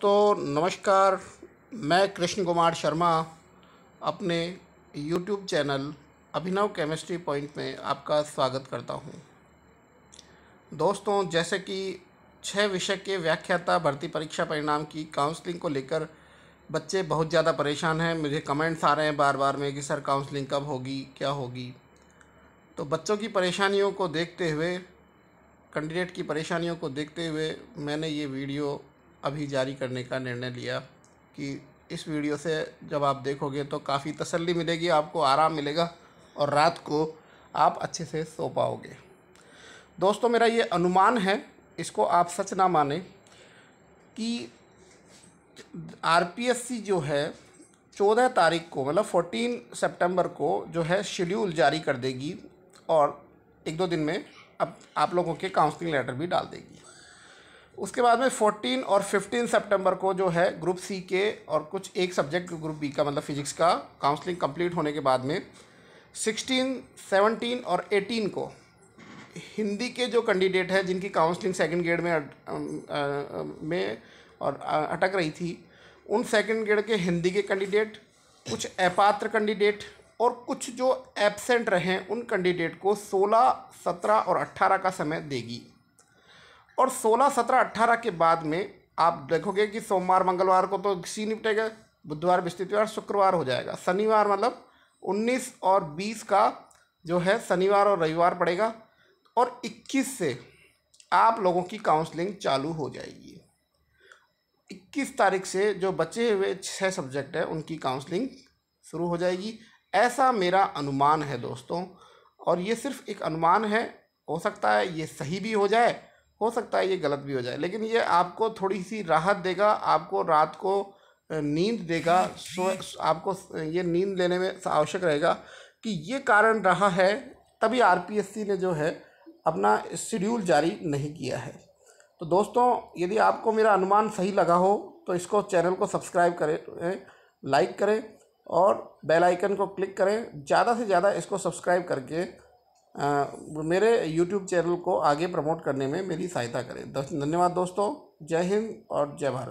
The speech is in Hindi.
तो नमस्कार मैं कृष्ण कुमार शर्मा अपने YouTube channel Abhinav Chemistry Point में आपका स्वागत करता हूं। दोस्तों जैसे कि छः विषय के व्याख्याता भर्ती परीक्षा परिणाम की काउंसलिंग को लेकर बच्चे बहुत ज़्यादा परेशान हैं मुझे कमेंट्स आ रहे हैं बार बार में कि सर काउंसलिंग कब होगी क्या होगी तो बच्चों की परेशानियों को देखते हुए कैंडिडेट की परेशानियों को देखते हुए मैंने ये वीडियो अभी जारी करने का निर्णय लिया कि इस वीडियो से जब आप देखोगे तो काफ़ी तसल्ली मिलेगी आपको आराम मिलेगा और रात को आप अच्छे से सो पाओगे दोस्तों मेरा ये अनुमान है इसको आप सच ना माने कि आरपीएससी जो है चौदह तारीख को मतलब फोर्टीन सितंबर को जो है शेड्यूल जारी कर देगी और एक दो दिन में अब आप लोगों के काउंसलिंग लेटर भी डाल देगी उसके बाद में 14 और 15 सितंबर को जो है ग्रुप सी के और कुछ एक सब्जेक्ट ग्रुप बी का मतलब फ़िज़िक्स का काउंसलिंग कंप्लीट होने के बाद में 16, 17 और 18 को हिंदी के जो कैंडिडेट हैं जिनकी काउंसलिंग सेकंड ग्रेड में अट, आ, आ, में और आ, अटक रही थी उन सेकंड ग्रेड के हिंदी के कैंडिडेट कुछ अपात्र कैंडिडेट और कुछ जो एबसेंट रहे उन कैंडिडेट को 16, 17 और 18 का समय देगी और 16, 17, 18 के बाद में आप देखोगे कि सोमवार मंगलवार को तो सी निपटेगा बुधवार बृहस्पतिवार शुक्रवार हो जाएगा शनिवार मतलब 19 और 20 का जो है शनिवार और रविवार पड़ेगा और 21 से आप लोगों की काउंसलिंग चालू हो जाएगी 21 तारीख से जो बचे हुए छः सब्जेक्ट हैं उनकी काउंसलिंग शुरू हो जाएगी ऐसा मेरा अनुमान है दोस्तों और ये सिर्फ एक अनुमान है हो सकता है ये सही भी हो जाए हो सकता है ये गलत भी हो जाए लेकिन ये आपको थोड़ी सी राहत देगा आपको रात को नींद देगा सो आपको ये नींद लेने में आवश्यक रहेगा कि ये कारण रहा है तभी आर ने जो है अपना शेड्यूल जारी नहीं किया है तो दोस्तों यदि आपको मेरा अनुमान सही लगा हो तो इसको चैनल को सब्सक्राइब करें लाइक करें और बेल आइकन को क्लिक करें ज़्यादा से ज़्यादा इसको सब्सक्राइब करके मेरे यूट्यूब चैनल को आगे प्रमोट करने में मेरी सहायता करें धन्यवाद दोस्तों जय हिंद और जय भारत